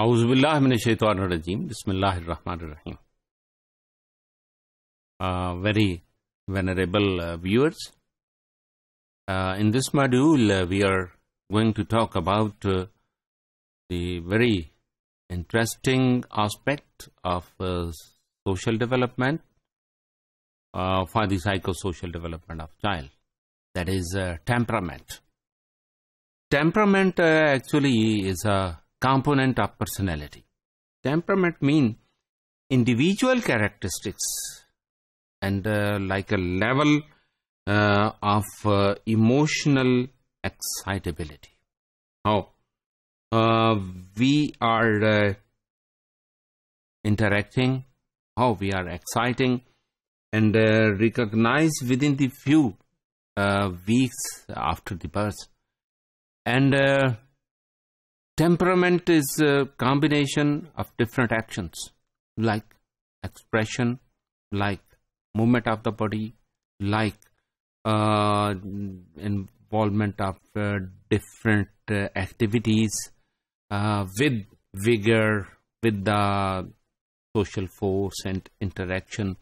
Auzubillah Bismillahir uh, Very venerable uh, viewers, uh, in this module uh, we are going to talk about uh, the very interesting aspect of uh, social development for the psychosocial development of child, that is temperament. Temperament actually is a component of personality. Temperament means individual characteristics and uh, like a level uh, of uh, emotional excitability. How uh, we are uh, interacting, how we are exciting and uh, recognize within the few weeks after the birth. And temperament is a combination of different actions like expression, like movement of the body, like uh, involvement of uh, different uh, activities uh, with vigor, with the social force and interaction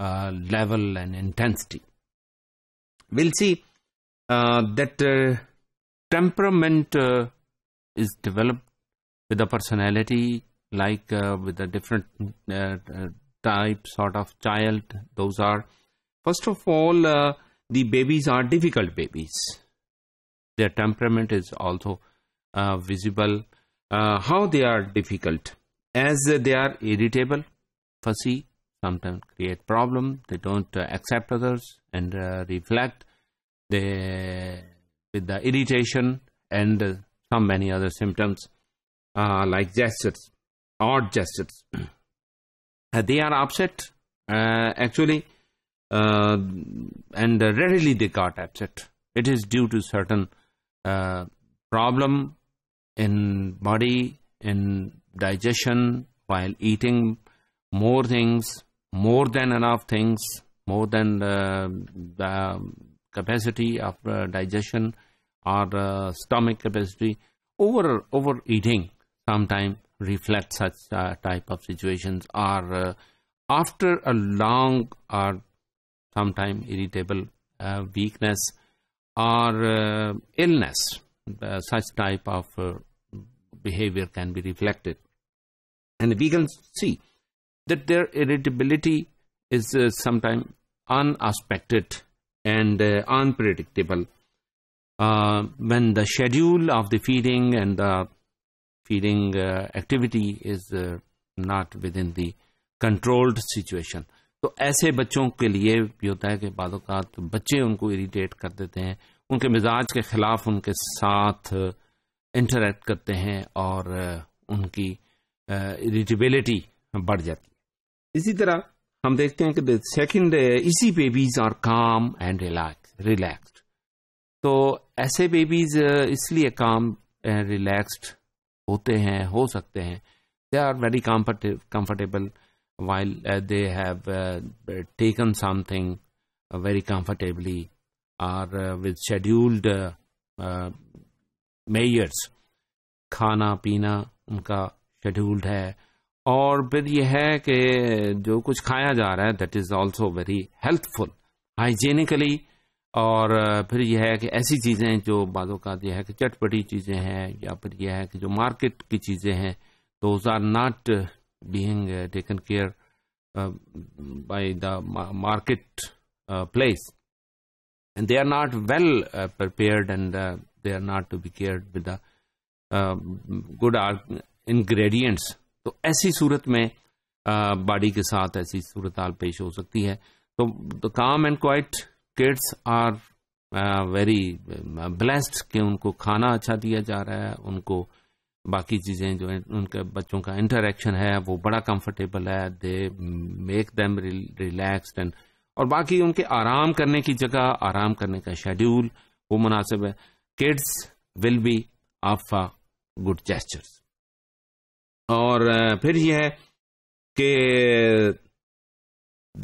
uh, level and intensity. We'll see uh, that temperament is developed with a personality like uh, with a different uh, uh, type sort of child those are first of all uh, the babies are difficult babies their temperament is also uh, visible uh, how they are difficult as they are irritable fussy sometimes create problem they don't accept others and reflect they with the irritation and some many other symptoms uh, like gestures, odd gestures. Uh, they are upset uh, actually uh, and rarely they got upset. It is due to certain problem in body, in digestion, while eating more things, more than enough things, more than the capacity of uh, digestion or uh, stomach capacity, over overeating sometimes reflect such uh, type of situations or uh, after a long or sometimes irritable uh, weakness or uh, illness, uh, such type of behavior can be reflected. And we can see that their irritability is sometimes unexpected and unpredictable Uh, when the schedule of the feeding and the feeding uh, activity is uh, not within the controlled situation तो ऐसे बच्चों के लिए भी होता है कि बाद बच्चे उनको इरीटेट कर देते हैं उनके मिजाज के खिलाफ उनके साथ इंटरेक्ट करते हैं और उनकी इरीटेबिलिटी बढ़ जाती है इसी तरह हम देखते हैं कि सेकंड इसी babies are calm and relax relaxed तो ऐसे बेबीज इसलिए काम एंड रिलैक्स्ड होते हैं हो सकते हैं they are very comfortable while they have taken something very something are with scheduled measures खाना पीना उनका शेड्यूल्ड है और फिर यह है कि जो कुछ खाया जा रहा है that is also very healthful hygienically और फिर यह है कि ऐसी चीज़ें जो बाज़ों का यह है कि चटपटी चीज़ें हैं या फिर यह है कि जो मार्केट की चीज़ें हैं तो are not being taken care by the market place and they are not well prepared and they are not to be cared with the good ingredients तो ऐसी सूरत में बॉडी के साथ ऐसी सूरत पेश हो सकती है तो द तो calm and quiet kids are very blessed कि उनको खाना अच्छा दिया जा रहा है उनको बाकी चीज़ें जो उनके बच्चों का इंटरेक्शन है वो बड़ा कंफर्टेबल है they make them relax and और बाकी उनके आराम करने की जगह आराम करने का शेड्यूल वो मुनासिब है kids will be of good gestures और uh, फिर यह है कि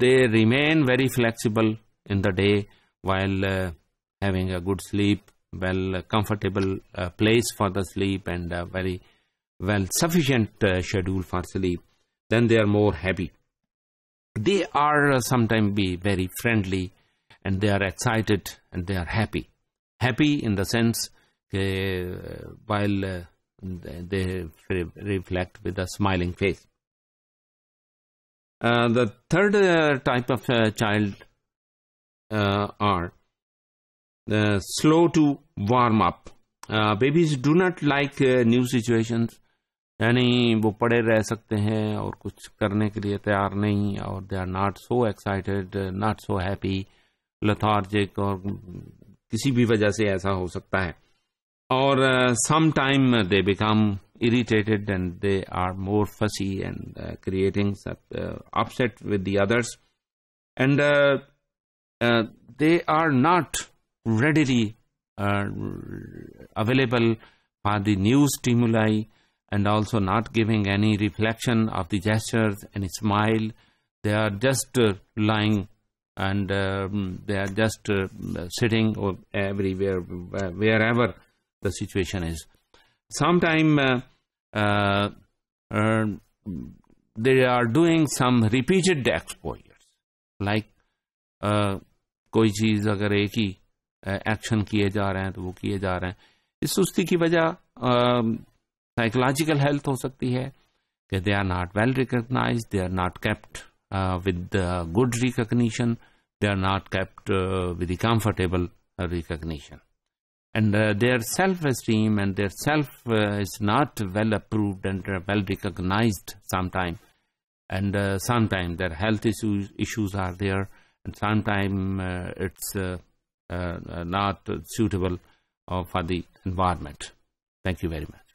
they remain very flexible in the day while uh, having a good sleep, well comfortable uh, place for the sleep and a very well sufficient uh, schedule for sleep, then they are more happy. They are uh, sometimes be very friendly and they are excited and they are happy. Happy in the sense uh, while uh, they reflect with a smiling face. Uh, the third uh, type of uh, child uh, are uh, slow to warm up. Babies do not like new situations यानी वो पड़े रह सकते हैं और कुछ करने के लिए तैयार नहीं और they are not so excited not so happy lethargic और किसी भी वजह से ऐसा हो सकता है और some time they become irritated and they are more fussy and creating upset with the others and Uh, they are not readily uh, available for the new stimuli and also not giving any reflection of the gestures any smile they are just uh, lying and um, they are just uh, sitting or everywhere wherever the situation is sometime uh, they are doing some repeated exposures like कोई चीज अगर एक ही action किए जा रहे हैं तो वो किए जा रहे हैं इस सुस्ती की वजह साइकोलॉजिकल हेल्थ हो सकती है कि they are not well recognize they are not kept with good recognition they are not kept with comfortable recognition and they are self esteem and their self is not well approved and well recognize sometime and sometime their health issues are there sometimes uh, it's uh, uh, not suitable for the environment. Thank you very much.